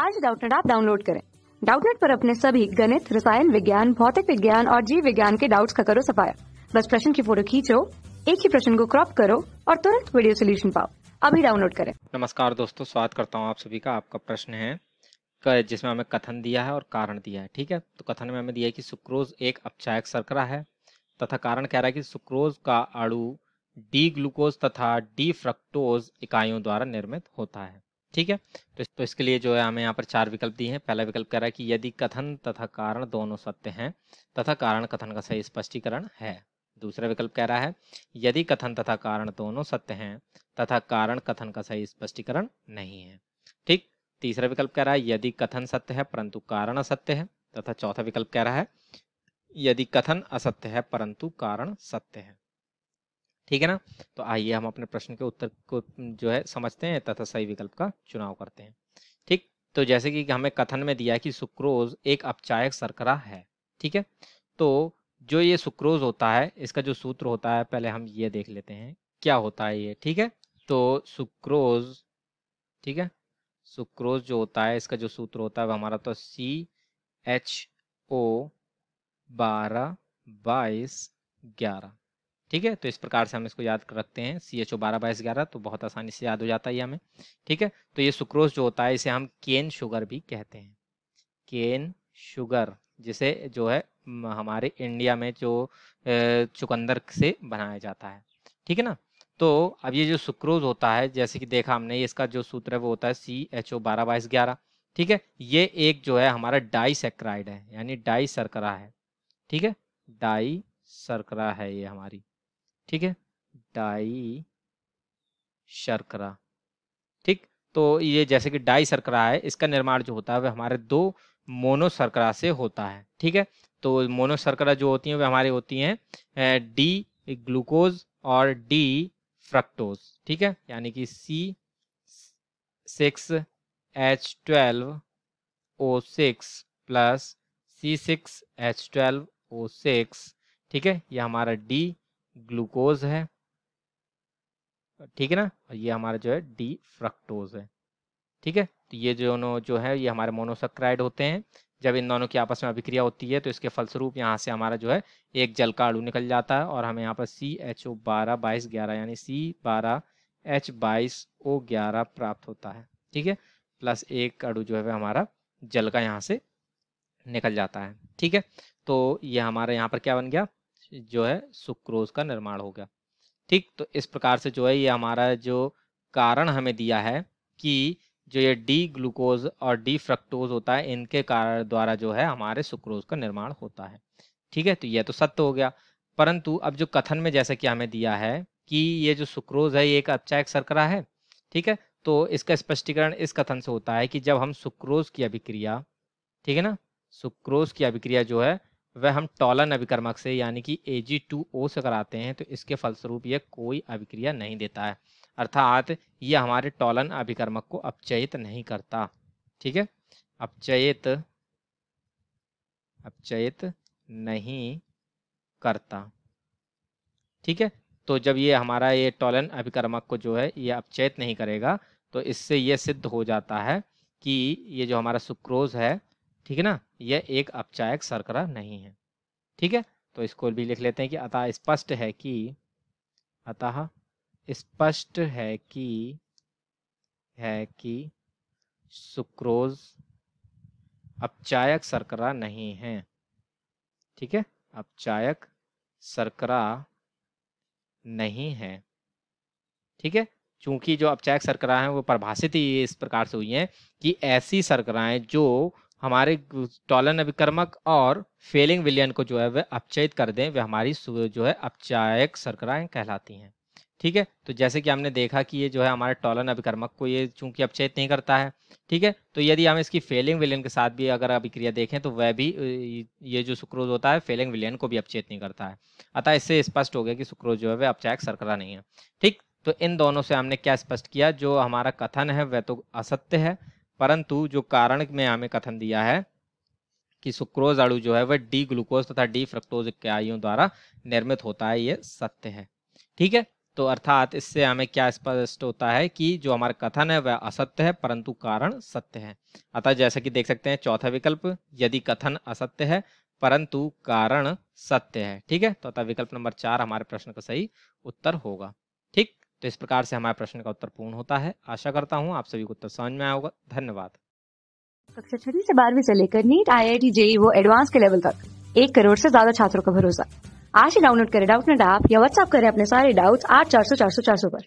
आज डाउटनेट आप डाउनलोड करें डाउटनेट पर अपने सभी गणित रसायन विज्ञान भौतिक विज्ञान और जीव विज्ञान के डाउट्स का करो सफाया बस प्रश्न की फोटो खींचो एक ही प्रश्न को क्रॉप करो और तुरंत वीडियो सोल्यूशन पाओ अभी डाउनलोड करें नमस्कार दोस्तों स्वागत करता हूँ आप सभी का आपका प्रश्न है जिसमें हमें कथन दिया है और कारण दिया है ठीक है तो कथन में हमें दिया है कि सुक्रोज एक अपचायक सरकरा है तथा कारण कह रहा है कि सुक्रोज का अणु डी ग्लूकोज तथा डी फ्रक्टोज इकाइयों द्वारा निर्मित होता है ठीक है तो, तो इसके लिए जो है हमें यहाँ पर चार विकल्प दिए हैं पहला विकल्प कह रहा है कि यदि कथन तथा कारण दोनों सत्य हैं तथा कारण कथन का सही स्पष्टीकरण है दूसरा विकल्प कह रहा है यदि कथन तथा कारण दोनों सत्य हैं तथा कारण कथन का सही स्पष्टीकरण नहीं है ठीक तीसरा विकल्प कह रहा है यदि कथन सत्य है परंतु कारण असत्य है तथा चौथा विकल्प कह रहा है यदि कथन असत्य है परंतु कारण सत्य है ठीक है ना तो आइए हम अपने प्रश्न के उत्तर को जो है समझते हैं तथा सही विकल्प का चुनाव करते हैं ठीक तो जैसे कि हमें कथन में दिया कि सुक्रोज एक अपचायक सरकरा है ठीक है तो जो ये सुक्रोज होता है इसका जो सूत्र होता है पहले हम ये देख लेते हैं क्या होता है ये ठीक है तो सुक्रोज ठीक है सुक्रोज जो होता है इसका जो सूत्र होता है वह हमारा तो सी एच ओ बारह बाईस ग्यारह ठीक है तो इस प्रकार से हम इसको याद कर रखते हैं सी एच ओ बारह बाईस ग्यारह तो बहुत आसानी से याद हो जाता है ये हमें ठीक है तो ये सुक्रोज जो होता है इसे हम केन शुगर भी कहते हैं केन शुगर जिसे जो है हमारे इंडिया में जो चुकंदर से बनाया जाता है ठीक है ना तो अब ये जो सुक्रोज होता है जैसे कि देखा हमने इसका जो सूत्र है वो होता है सी एच ओ बारह बाईस ग्यारह ठीक है ये एक जो है हमारा सेक्राइड है यानी डाई सरकरा है ठीक है डाई सरकरा है ये हमारी ठीक है डाई शर्करा ठीक तो ये जैसे कि डाई शर्करा है इसका निर्माण जो होता है वह हमारे दो मोनो शर्करा से होता है ठीक है तो मोनो शर्करा जो होती है वह हमारी होती हैं डी ग्लूकोज और डी फ्रक्टोज ठीक है यानी कि C six H twelve O six plus C six H twelve O six ठीक है यह हमारा डी ग्लूकोज है ठीक है ना और ये हमारा जो है डी फ्रक्टोज है ठीक है तो ये दोनों जो है ये हमारे मोनोसक्राइड होते हैं जब इन दोनों की आपस में अभिक्रिया होती है तो इसके फलस्वरूप यहाँ से हमारा जो है एक जल का अड़ू निकल जाता है और हमें यहाँ पर सी एच ओ बारह बाईस ग्यारह यानी सी बारह एच बाईस ओ ग्यारह प्राप्त होता है ठीक है प्लस एक अड़ू जो है हमारा जल का यहाँ से निकल जाता है ठीक है तो ये यह हमारे यहाँ पर क्या बन गया जो है सुक्रोज का निर्माण हो गया ठीक तो इस प्रकार से जो है ये हमारा जो कारण हमें दिया है कि जो ये डी ग्लूकोज और डी फ्रक्टोज होता है इनके कारण द्वारा जो है हमारे सुक्रोज का निर्माण होता है ठीक है तो यह तो सत्य हो गया परंतु अब जो कथन में जैसे कि हमें दिया है कि ये जो सुक्रोज है ये एक अपचायक सरकरा है ठीक है तो इसका स्पष्टीकरण इस कथन से होता है कि जब हम सुक्रोज की अभिक्रिया ठीक है ना सुक्रोज की अभिक्रिया जो है वह हम टॉलन अभिक्रमक से यानी कि ए जी टू ओ से कराते हैं तो इसके फलस्वरूप यह कोई अभिक्रिया नहीं देता है अर्थात ये हमारे टॉलन अभिक्रमक को अपचयित नहीं करता ठीक है अपचयित अपचयित नहीं करता ठीक है तो जब ये हमारा ये टॉलन अभिक्रमक को जो है ये अपचयित नहीं करेगा तो इससे ये सिद्ध हो जाता है कि ये जो हमारा सुक्रोज है ठीक है ना यह एक अपचायक सरकरा नहीं है ठीक है तो इसको भी लिख लेते हैं कि अतः स्पष्ट है कि अतः स्पष्ट है कि है कि सुक्रोज अपचायक सरकरा नहीं है ठीक है अपचायक सरकरा नहीं है ठीक है चूंकि जो अपचायक सरकरा है वो परिभाषित ही इस प्रकार से हुई हैं कि ऐसी सरकराएं जो हमारे टॉलन अभिक्रमक और फेलिंग विलियन को जो है वह अपचयित कर दें वे हमारी जो है अपचायक शर्कराएं कहलाती हैं ठीक है तो जैसे कि हमने देखा कि ये जो है हमारे टॉलन अभिकर्मक को ये चूंकि अपचयित नहीं करता है ठीक है तो यदि हम इसकी फेलिंग विलियन के साथ भी अगर अभिक्रिया देखें तो वह भी ये जो सुक्रोज होता है फेलिंग विलियन को भी अपचेत नहीं करता है अतः इससे स्पष्ट हो गया कि सुक्रोज जो है वह अपचायक सरकरा नहीं है ठीक तो इन दोनों से हमने क्या स्पष्ट किया जो हमारा कथन है वह तो असत्य है परंतु जो कारण में हमें कथन दिया है कि सुक्रोज अणु जो है वह डी ग्लूकोज तथा डी फ्रक्टोज इकाइयों द्वारा निर्मित होता है ये सत्य है ठीक है तो अर्थात इससे हमें क्या स्पष्ट होता है कि जो हमारा कथन है वह असत्य है परंतु कारण सत्य है अतः जैसा कि देख सकते हैं चौथा विकल्प यदि कथन असत्य है परंतु कारण सत्य है ठीक है तो अतः विकल्प नंबर चार हमारे प्रश्न का सही उत्तर होगा तो इस प्रकार से हमारे प्रश्न का उत्तर पूर्ण होता है आशा करता हूँ आप सभी को उत्तर समझ में आया धन्यवाद कक्षा छठी से बारहवीं से लेकर NEET I I T JEE वो एडवांस के लेवल तक एक करोड़ से ज्यादा छात्रों का भरोसा आज ही डाउनलोड करें डाउट नेट ऐप या व्हाट्सएप करें अपने सारे डाउट्स आठ चार सौ चार सौ चार सौ पर